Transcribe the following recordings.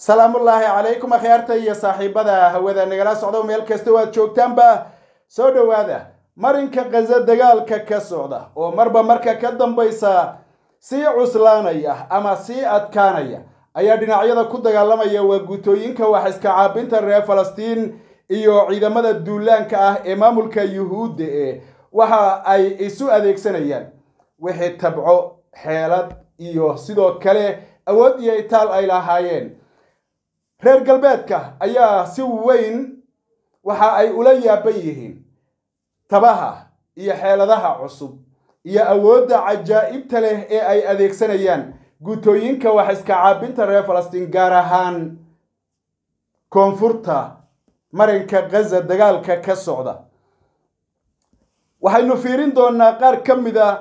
salaamullaahi calaykum akhyaarta iyo saaxiibada hawada nagala socdo meel kasta waad joogtaanba soo dhowaada marinka khaza dagaalka ka socda oo marba marka ka dambaysa sii cuslaanaya ama sii adkaanaya ayaa dhinacyada ku dagaalamaya waa guutooyinka wax iska caabinta reer falastiin iyo ciidamada duulaanka ah ee maamulka yuhuudda ee waxa ay isu adeegsanayaan wixii tabco xeelad iyo sidoo kale awood iyo itaal ay lahaayeen reer galbeedka ayaa si weyn waxa ay ula yaaban yihiin tabaha iyo xeeladaha cusub iyo awoodda cajaa'ibta leh ee ay adeegsanayaan guutooyinka wax iska caabinta reer falastiin gaar ahaan koonfurta marinka khaza dagaalka ka socda waxaynu fiirin doonaa qaar ka mid a ah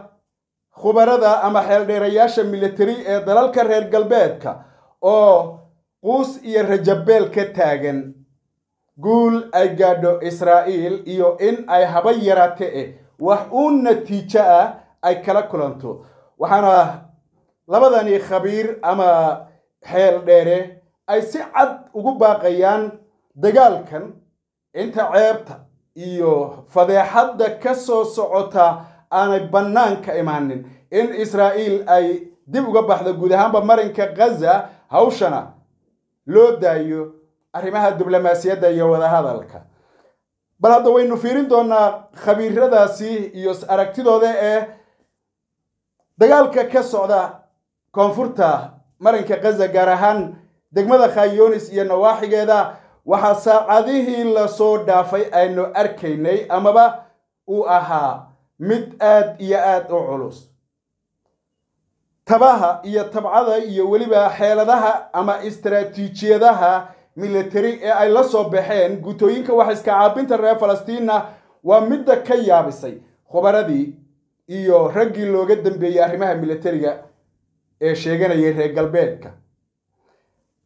khubarada ama xeeldheerayaasha militari ee dalalka reer galbeedka oo quus iyo rajabeel ka taagan guul ay gaadho israa'iil iyo in ay haba yaraate eh wax uu natiijo ah ay kala kulanto waxaana labadani khabiir ama xeel dheere ay si cad ugu baaqayaan dagaalkan inta ceebta iyo fadeexadda ka soo socota aanay bannaanka imaanin in israa'iil ay dib uga baxdo guud ahaanba marinka ghaza hawshana loo daayo arrimaha diblomaasiyadda iyo wadahadalka bal hadda waynu fiirin doonaa khabiiradaasi iyo aragtidooda ee dagaalka ka socda koonfurta marinka khaza gaar ahaan degmada khayonis iyo nawaaxigeeda waxaa saacadihii lasoo dhaafay aynu arkaynay amaba uu ahaa mid aad iyo aad u culus tabaha iyo tabcada iyo weliba xeeladaha ama istaraatiijiyadaha military ee ay la soo baxeen gutooyinka wax iska caabinta reer falastiinna waa midda ka yaabisay khubaradii iyo raggii looga dambeeyey arrimaha militariga ee sheeganayay reer galbeedka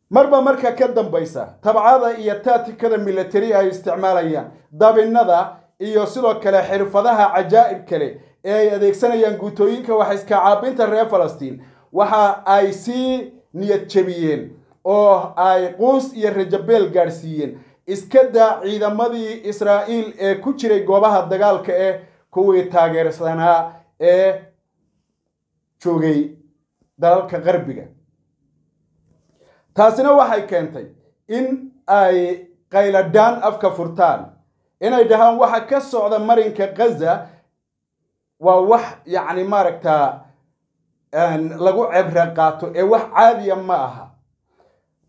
marba marka ka dambaysa tabcada iyo taatikada military ay isticmaalayaan dabinnada iyo sidoo kale xirfadaha cajaa'ib kale ee ay adeegsanayaan guutooyinka waxaiskacaabinta reer falastiin waxa ay sii niyad jebiyeen oo ay quus iyo rajabeel gaadhsiiyeen iska daa ciidamadii israa'iil ee ku jiray goobaha dagaalka eh kuwii taageersanaa ee joogay dalalka qarbiga taasina waxay keentay in ay qayladhaan afka furtaan inay dhahaan waxa ka socda marinka khaza waa wax yacni maaragtaa lagu cebre qaato ee wax caadiya ma aha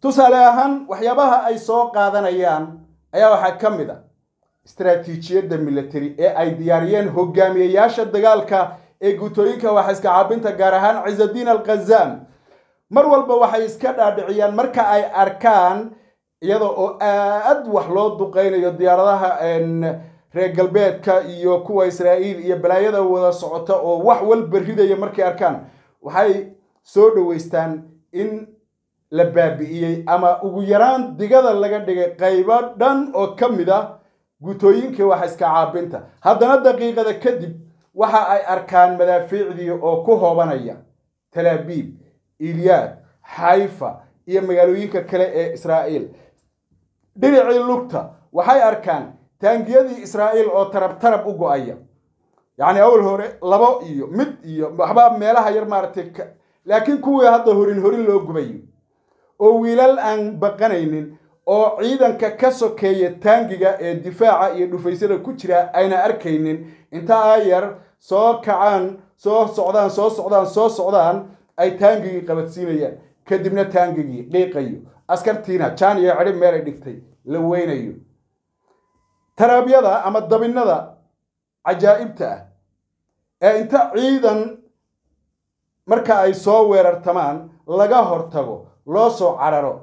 tusaale ahaan waxyaabaha ay soo qaadanayaan ayaa waxaa ka mid a istraatiijiyadda military ee ay diyaariyeen hogaamiyeyaasha dagaalka ee guutooyinka waxaiska caabinta gaar ahaan ciisaddiin alkhazaam mar walba waxay iska dhaadhiciyaan marka ay arkaan iyada oo aad wax loo duqaynayo diyaaradaha reer galbeedka iyo kuwa israa'iil iyo balaayada wada socota oo wax walba ridaya markay arkaan waxay soo dhoweystaan in la baabi'iyey ama ugu yaraan digada laga dhigay qaybo dhan oo ka mid ah gutooyinkii wax iska caabinta haddana daqiiqada kadib waxa ay arkaan madaafiicdii oo ku hoobanaya talaabiib ilyaad xayfa iyo magaalooyinka kale ee israa'iil dhinacii lugta waxay arkaan taangiyadii israa'iil oo tarab tarab u go'aya aya yacni awal hore labo iyo mid iyo waxbaa meelaha yar maaragtay laakiin kuwii hadda horin horin loo gubayo oo wiilal aan baqanaynin oo ciidanka ka sokeeya taangiga ee difaaca iyo dhufaysyada ku jira ayna arkaynin inta ay yar soo kacaan soo socdaan soo socdaan soo socdaan ay taangigii qabadsiinayaan kadibna taangigii dhiiqayo askartiina jaan iyo cidhib meelay dhigtay la weynayo taraabyada ama dabinnada cajaa'ibta ah ee inta ciidan marka ay soo weerartamaan laga hortago loo soo cararo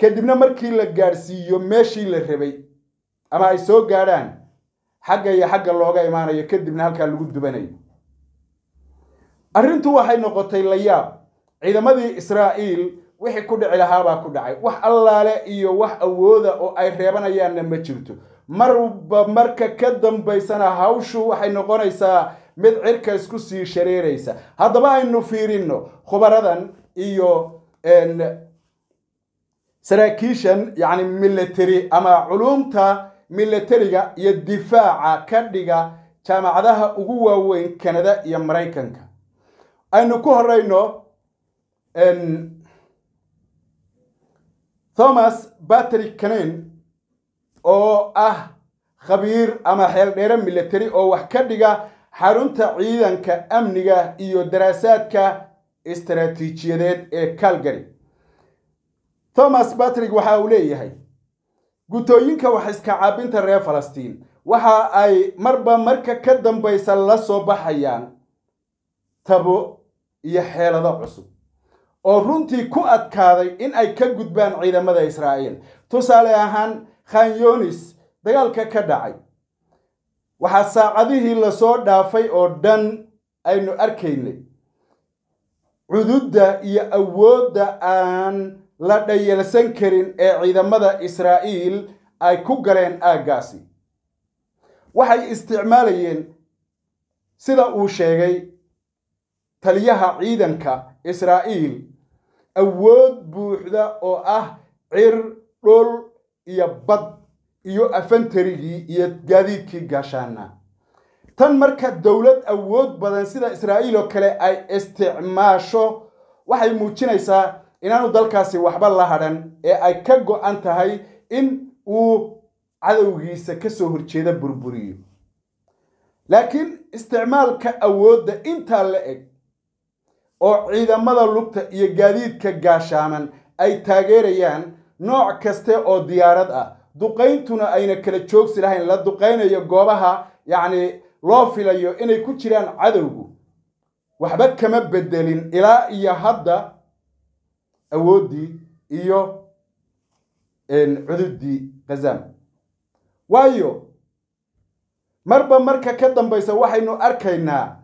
kadibna markii la gaadhsiiyo meeshii la rabay ama ay soo gaadhaan xagga iyo xagga looga imaanayo kadibna halkaa lagu dubanayo arrintu waxay noqotay layaab ciidamadii israa'iil wixii ku dhici lahaabaa ku dhacay wax allaale iyo wax awooda oo ay reebanayaanna ma jirto marba marka ka dambaysana hawshu waxay noqonaysaa mid cirka isku sii shareeraysa haddaba aynu fiirinno khubaradan iyo saraakiishan yacni military ama culuumta milatariga iyo difaaca ka dhiga jaamacadaha ugu waaweyn kanada iyo maraykanka aynu ku horayno thomas batrick caneen oo ah khabiir ama xeeldheere military oo wax ka dhiga xarunta ciidanka amniga iyo daraasaadka istaraatiijiyadeed ee calgary thomas batrick waxa uu leeyahay gutooyinka wax iska caabinta reer falastiin waxa ay marba marka ka dambaysa la soo baxayaan tabo iyo xeelado cusub oo runtii ku adkaaday in ay ka gudbaan ciidamada israa'iil tusaale ahaan khan yonis dagaalka ka dhacay waxaa saacadihii lasoo dhaafay oo dhan aynu arkaynay cududda iyo awoodda aan la dhayalsan karin ee ciidamada israa'iil ay ku galeen aaggaasi waxay isticmaalayeen sida uu sheegay taliyaha ciidanka israa'iil awood buuxda oo ah cir dhul iyo bad iyo afantarigii iyo gaadiidkii gaashaana tan marka dowlad awood badan sida israa'iil oo kale ay isticmaasho waxay muujinaysaa inaanu dalkaasi waxba la hadhan ee ay ka go'an tahay in uu cadowgiisa ka soo horjeeda burburiyo laakiin isticmaalka awoodda intaa la eg oo ciidamada lugta iyo gaadiidka gaashaaman ay taageerayaan nooc kaste oo diyaarad ah duqayntuna ayna kala joogsi lahayn la duqaynayo goobaha yacni loo filayo inay ku jiraan cadowgu waxba kama bedelin ilaa iyo hadda awooddii iyo cududdii khazam waayo marba marka ka dambaysa waxaynu arkaynaa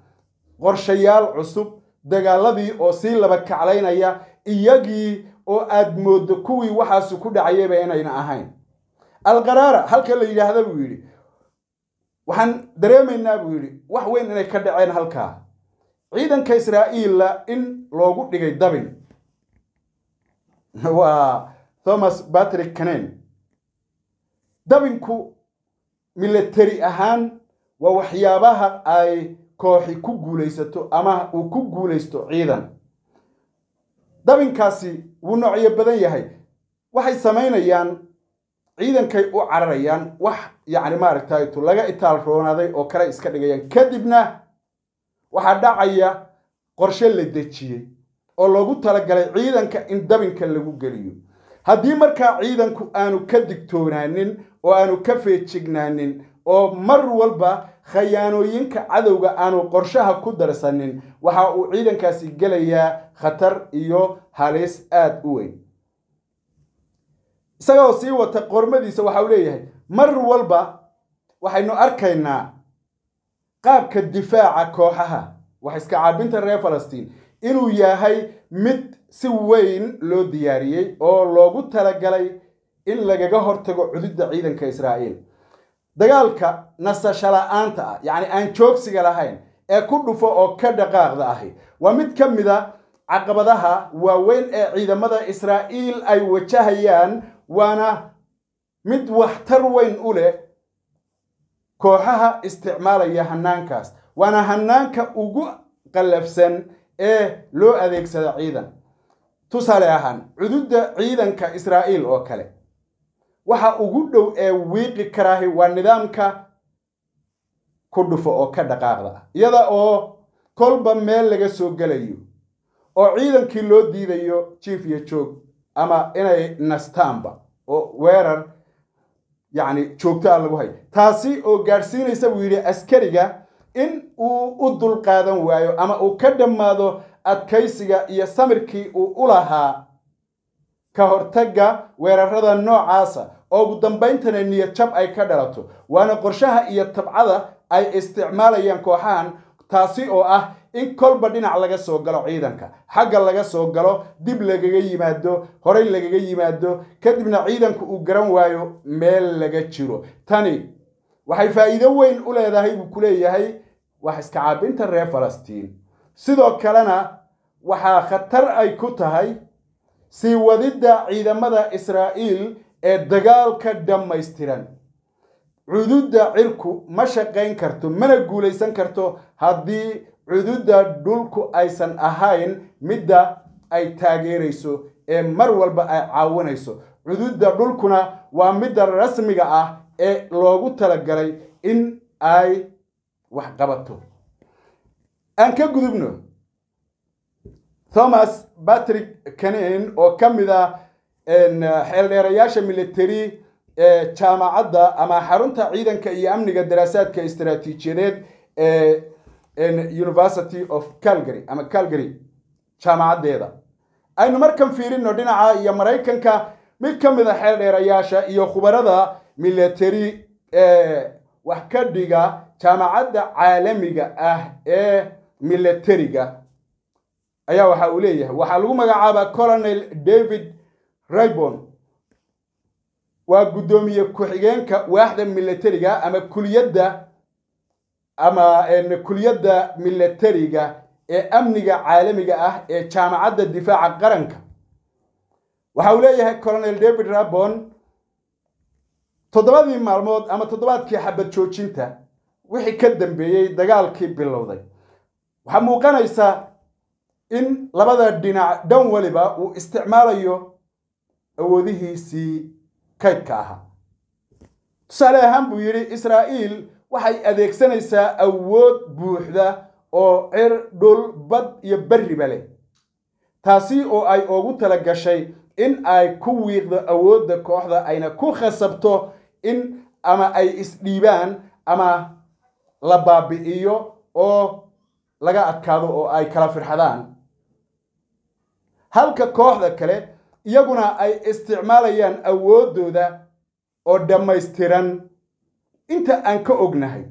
qorshayaal cusub dagaaladii oo sii laba kaclaynaya iyagii oo aad moodo kuwii waxaasu ku dhacayayba inayna ahayn alqaraara halka la yidhaahda buu yidhi waxaan dareemaynaa buu yidhi wax weyn inay ka dhaceen halkaa ciidanka israa'iilla in loogu dhigay dabin waa thomas batrick canen dabinku military ahaan waa waxyaabaha ay kooxi ku guulaysato ama uu ku guulaysto ciidan dabinkaasi wuu noocyo badan yahay waxay samaynayaan ciidankay u cararayaan wax yacni maaragtaytu laga itaal roonaaday oo kale iska dhigayaan kadibna waxaa dhacaya qorshe la dejiyey oo loogu talagalay ciidanka in dabinka lagu geliyo haddii markaa ciidanku aanu ka digtoonaanin oo aanu ka feejignaanin oo mar walba khayaanooyinka cadowga aanu qorshaha ku darsanin waxa uu ciidankaasi gelayaa khatar iyo halis aada u weyn isagoo sii wata qormadiisa waxa uu leeyahay mar walba waxaynu arkaynaa qaabka difaaca kooxaha wax iska caabinta reer falastiin inuu yahay mid si weyn loo diyaariyey oo loogu talagalay in lagaga hortago cududda ciidanka israa'iil dagaalka nasasho la'aanta ah yacni aan joogsiga lahayn ee ku dhufo oo ka dhaqaaqda ahi waa mid ka mid a ah caqabadaha waaweyn ee ciidamada israa'iil ay wajahayaan waana mid waxtar weyn u leh kooxaha isticmaalaya hannaankaas waana hannaanka ugu qallafsan ee loo adeegsado ciidan tusaale ahaan cududda ciidanka israa'iil oo kale waxa ugu dhow ee wiiqi karaahi waa nidaamka ku dhufo oo ka dhaqaaqda ah iyada oo kolba meel laga soo gelayo oo ciidankii loo diidayo jiif iyo joog ama inay nastaanba oo weerar yacni joogtaa ah lagu hayo taasi oo gaadhsiinaysa buu yidhi askariga in uu u dulqaadan waayo ama uu ka dhammaado adkaysiga iyo samirkii uu u lahaa ka hortagga weerarada noocaasa oo ugu dambayntana niyadjab ay ka dhalato waana qorshaha iyo tabcada ay isticmaalayaan kooxahan taasi oo ah in kolba dhinac laga soo galo ciidanka xagga laga soo galo dib lagaga yimaado horay lagaga yimaado kadibna ciidanku uu garan waayo meel laga jiro tani waxay faa'iido weyn u leedahay buu ku leeyahay wax iska caabinta reer falastiin sidoo kalena waxaa khatar ay ku tahay sii wadidda ciidamada israa'iil ee dagaalka dhammaystiran cududda cirku ma shaqayn karto mana guulaysan karto haddii cududda dhulku aysan ahayn midda ay taageerayso ee mar walba ay caawinayso cududda dhulkuna waa midda rasmiga ah ee loogu talagalay in ay waxqabato aan ka gudubno thomas patrick canen oo ka mid ah xeeldheerayaasha military ee jaamacadda ama xarunta ciidanka iyo amniga daraasaadka istaraatiijiyadeed ee university of calgary ama calgary jaamacadeeda aynu markan fiirinno dhinaca iyo maraykanka mid ka mid a ah xeeldheerayaasha iyo khubarada military ee wax ka dhiga jaamacadda caalamiga ah ee militariga ayaa waxa uu leeyahay waxaa lagu magacaabaa colonel david raybon waa guddoomiye ku-xigeenka waaxda milatariga ama kuliyadda ama kuliyadda milatariga ee amniga caalamiga ah ee jaamacadda difaaca qaranka waxa uu leeyahay colonel david rabon toddobadii maalmood ama toddobaadkii xabad joojinta wixii ka dambeeyey dagaalkii bilowday waxaa muuqanaysa in labada dhinac dhan waliba uu isticmaalayo awoodihiisii kaydka ahaa tusaale ahaan buu yidhi israa'iil waxay adeegsanaysaa awood buuxda oo cir dhul bad iyo berriba leh taasi oo ay ugu tala gashay in ay ku wiiqdo awoodda kooxda ayna ku khasabto in ama ay isdhiibaan ama la baabi'iyo oo laga adkaado oo ay kala firxadaan halka kooxda kale iyaguna ay isticmaalayaan awooddooda oo dhammaystiran inta aan ka ognahay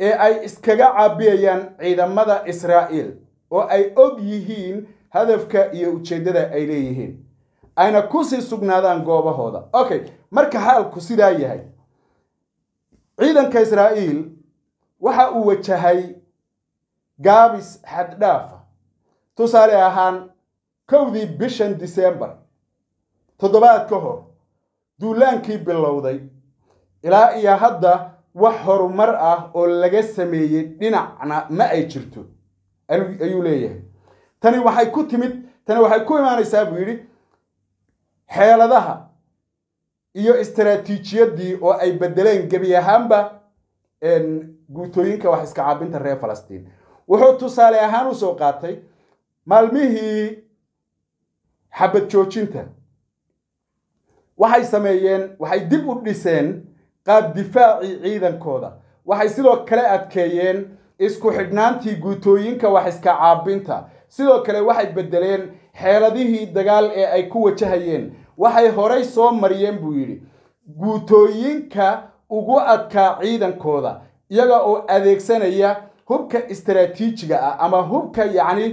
ee ay iskaga caabiyayaan ciidamada israa'iil oo ay og yihiin hadafka iyo ujeeddada ay leeyihiin ayna ku sii sugnaadaan goobahooda okay marka xaalku sidaa yahay ciidanka israa'iil waxa uu wajahay gaabis xaddhaafa tusaale ahaan kowdii bishan diseembar toddobaad ka hor duulaankii bilowday ilaa iyo hadda wax horumar ah oo laga sameeyey dhinacna ma ay jirto ayuu leeyahay tani waxay ku timid tani waxay ku imaanaysaa buu yidhi xeeladaha iyo istaraatiijiyadii oo ay bedeleen gebi ahaanba guutooyinka wax iska caabinta reer falastiin wuxuu tusaale ahaan u soo qaatay maalmihii xabad joojinta waxay sameeyeen waxay dib u dhiseen qaab difaaci ciidankooda waxay sidoo kale adkeeyeen isku xidhnaantii guutooyinka wax iska caabinta sidoo kale waxay beddeleen xeeladihii dagaal ee ay ku wajahayeen waxay horay soo mariyeen buu yidhi guutooyinka ugu adkaa ciidankooda iyaga oo adeegsanaya hubka istaraatiijiga ah ama hubka yacni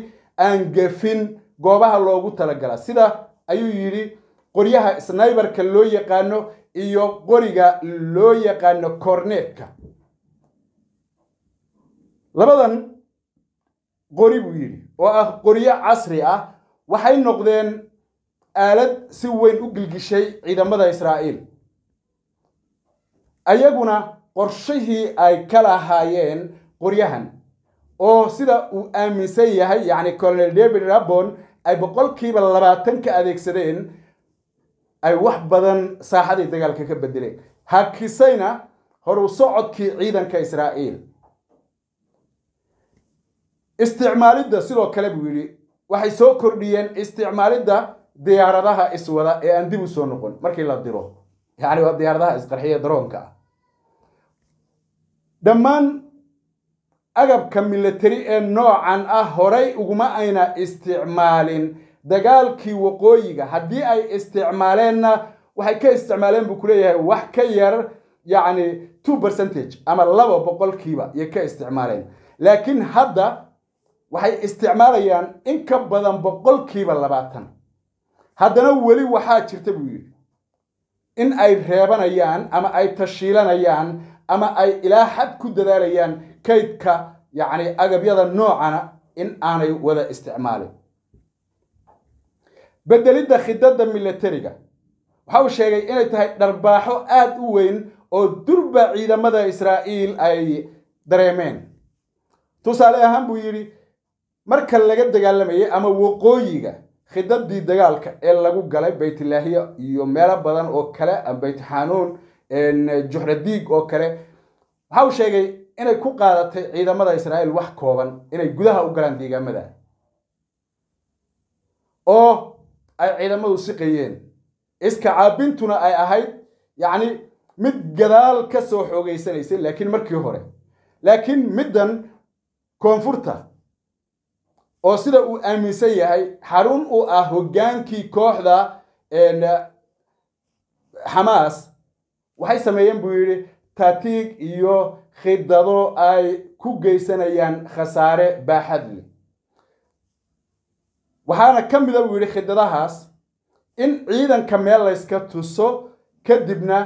aan gefin goobaha loogu talagala sida ayuu yidhi qoryaha snaybarka loo yaqaano iyo qoriga loo yaqaano korneetka labadan qori buu yidhi oo ah qoryo casri ah waxay noqdeen aalad si weyn u gilgishay ciidamada israa'iil ayaguna qorshihii ay ka lahaayeen qoryahan oo sida uu aaminsan yahay yacni colonel david rabon ay boqolkiiba labaatan ka adeegsadeen ay wax badan saaxadii dagaalka ka bedeleen hakisayna horu socodkii ciidanka israa'iil isticmaalidda sidoo kale buu yidhi waxay soo kordhiyeen isticmaalidda diyaaradaha iswada ee aan dib u soo noqon markii la diro yacni waa diyaaradaha isqarxiya daroonka ah dhammaan agabka militari ee noocan ah horay uguma ayna isticmaalin dagaalkii waqooyiga haddii ay isticmaaleenna waxay ka isticmaaleen buu kuleeyahay wax ka yar yacni two percentage ama laba boqolkiiba iyo ka isticmaaleen laakiin hadda waxay isticmaalayaan in ka badan boqolkiiba labaatan haddana weli waxaa jirta buu yidhi in ay reebanayaan ama ay tashiilanayaan ama ay ilaa xad ku dadaalayaan kaydka yacni agabyada noocana in aanay wada isticmaalin bedelidda khidadda milatariga waxa uu sheegay inay tahay dharbaaxo aad u weyn oo durba ciidamada israa'iil ay dareemeen tusaale ahaan buu yidhi marka laga dagaalamayay ama waqooyiga khidadii dagaalka ee lagu galay baytlaahiya iyo meelo badan oo kale baytxanuun juxradiig oo kale waxa uu sheegay inay ku qaadatay ciidamada israa'iil wax kooban inay gudaha u galaan deegaamada oo ay ciidamadu siqayeen iska caabintuna ay ahayd yacni mid gadaal ka soo xoogaysanaysay laakiin markii hore laakiin middan koonfurta oo sida uu aaminsan yahay xarun uu ah hoggaankii kooxda xamaas waxay sameeyeen buu yidhi tatiig iyo khidado ay ku geysanayaan khasaare baaxad leh waxaana ka mida buu yidhi khidadahaas in ciidanka meel layska tuso kadibna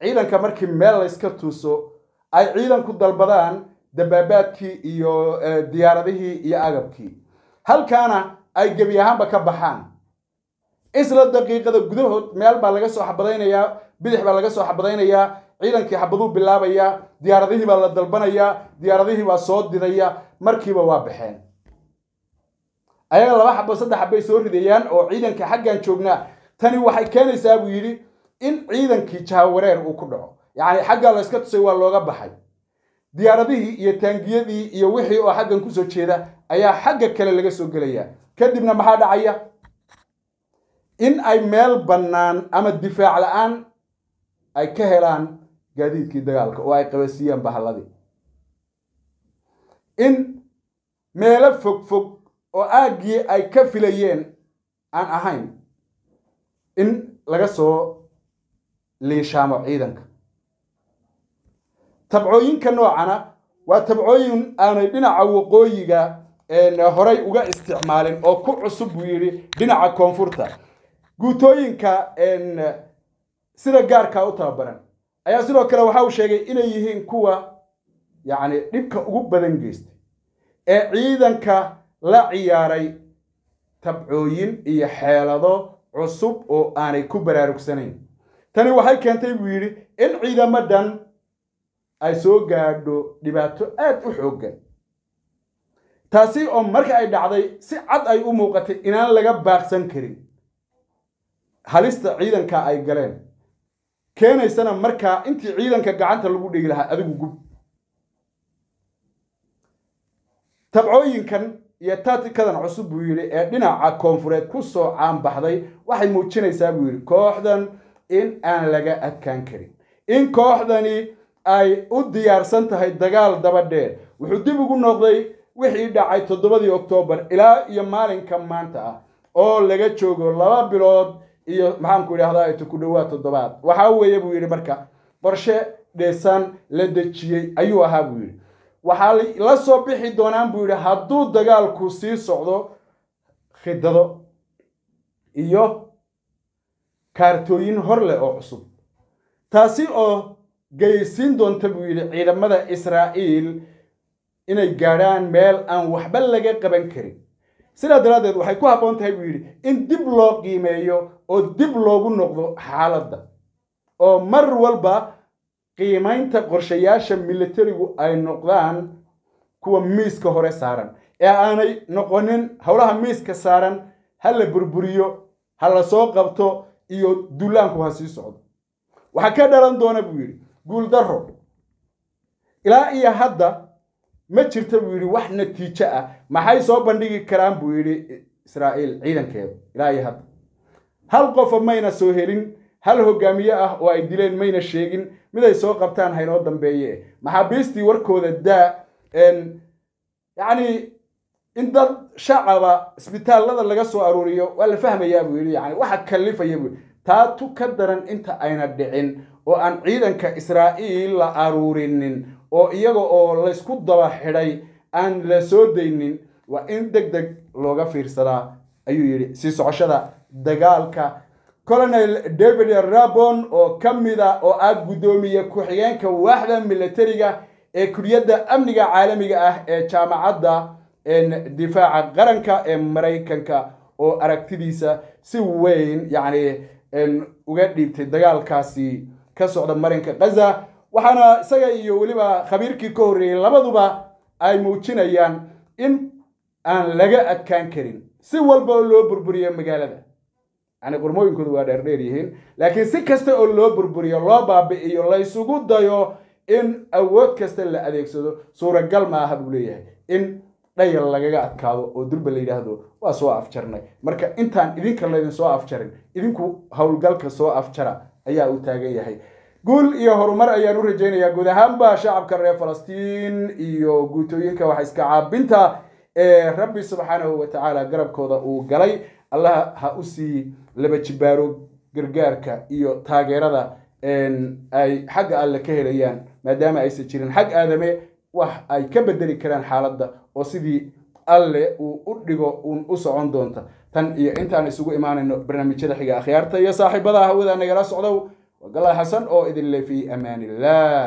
ciidanka markii meel layska tuso ay ciidanku dalbadaan dabaabaadkii iyo e, diyaaradihii iyo agabkii halkaana ay gebi ahaanba ka baxaan isla daqiiqada gudahood meel baa laga soo xabadaynayaa bidix baa laga soo xabadaynayaa ciidankii xabaduu bilaabayaa diyaaradihii baa la dalbanayaa diyaaradihii baa soo diraya markiiba waa baxeen ayaga laba xabo saddex xabbay soo ridayaan oo ciidanka xaggan joognaa tani waxay keenaysaa buu yidhi in ciidankii jahawareer uu ku dhaco yacni xaggaa layska tusay waa looga baxay diyaaradihii iyo taangiyadii iyo wixii oo xaggan kusoo jeeda ayaa xagga kale laga soo gelayaa kadibna maxaa dhacaya in ay meel bannaan ama difaac la-aan ay ka helaan gaadiidkii dagaalka oo ay qabasiiyaan bahalladii in meelo fog fog oo aaggii ay ka filayeen aan ahayn in laga soo liishaamo ciidanka tabcooyinka noocana waa tabcooyin aanay dhinaca waqooyiga horay uga isticmaalin oo ku cusub buu yidhi dhinaca koonfurta guutooyinka sida gaarkaa u tababaran ayaa sidoo kale waxa uu sheegay inay yihiin kuwa yacni dhibka ugu badan geystay ee ciidanka la ciyaaray tabcooyin iyo xeelado cusub oo aanay ku baraarugsanayn tani waxay keentay buu yidhi in ciidamadan ay soo gaadho dhibaato aad u xooggan taasi oo marka ay dhacday si cad ay u muuqatay inaan laga baaqsan karin halista ciidanka ay galeen keenaysana markaa intii ciidanka gacanta lagu dhigi lahaa adigu gub tabcooyinkan iyo taatikadan cusub buu yidhi ee dhinaca koonfureed ku soo caanbaxday waxay muujinaysaa buu yidhi kooxdan in aan laga adkaan karin in kooxdani ay u diyaarsan tahay dagaal dabadheer wuxuu dib ugu noqday wixii dhacay toddobadii oktoobar ilaa iyo maalinka maanta ah oo laga joogo laba bilood iyo maxaanku idhahdaa ita ku dhowaad toddobaad waxaa weeye buu yidhi marka qorshe dheesaan la dejiyey ayuu ahaa buu yidhi waxaa la soo bixi doonaan buu yidhi hadduu dagaalku sii socdo khidado iyo kaartooyin hor leh oo cusub taasi oo geysiin doonta buu yidhi ciidamada israa'iil inay gaadhaan meel aan waxba laga qaban karin sidaa daraaddeed waxay ku habboon tahay buu yidhi in dib loo qiimeeyo oo dib loogu noqdo xaaladda oo mar walba qiimaynta qorshayaasha militarigu ay noqdaan kuwa miiska hore saaran ee aanay noqonin howlaha miiska saaran ha la burburiyo ha la soo qabto iyo dullaanku ha sii socdo waxaa ka dhalan doona buu yidhi guuldarro ilaa iyo hadda ma jirta buu yidhi wax natiijo ah maxay soo bandhigi karaan buu yidhi israa'iil ciidankeeda ilaa iyo hadda hal qofa mayna soo helin hal hogaamiye ah oo ay dileen mayna sheegin miday soo qabtaan haynoo dambeeye maxaabiistii warkooda daa yacni in dad shacaba isbitaallada laga soo aruuriyo waa la fahmayaa buu yidhi yani waxa kallifaya buu taatu ka daran inta ayna dhicin oo aan ciidanka israa'iil la aruurinin oo iyaga oo laysku daba xidhay aan la soo daynin waa in deg deg looga fiirsadaa ayuu yidhi sii socoshada dagaalka colonel david rabon oo ka mid a ah oo ah guddoomiye ku-xigeenka waaxda milatariga ee kuriyadda amniga caalamiga ah ee jaamacadda difaaca qaranka ee maraykanka oo aragtidiisa si weyn yacni uga dhiibtay dagaalkaasi ka socda marinka khaza waxaana isaga iyo weliba khabiirkii ka horreeyey labaduba ay muujinayaan in aan laga adkaan karin si walba oo loo burburiyo magaalada yani qormooyinkoodu waa dheerdheer yihiin laakiin si kasta oo loo burburiyo loo baabi'iyo laysugu dayo in awood kasta la adeegsado suuragal maaha buu leeyahay in dhayal lagaga adkaado oo durba la yidhaahdo waa soo afjarnay marka intaan idinka laydin soo afjarin idinku howlgalka soo afjara ayaa u taagan yahay guul iyo horumar ayaan u rajaynayaa guud ahaanba shacabka reer falastiin iyo guutooyinka wax iska caabinta ee rabbi subxaanahu wa garabkooda uu galay allaha ha u sii labajibaaro gargaarka iyo taageerada ay xagga alle ka helayaan maadaama aysan jirin xag aadame wax ay ka bedeli karaan xaaladda oo sidii alle uu u dhigo uun u socon doonta tan iyo intaan isugu imaanayno barnaamijyada xiga akhyaarta iyo saaxiibada hawada nagala socdow waqala xasan oo idinle fii amaan illah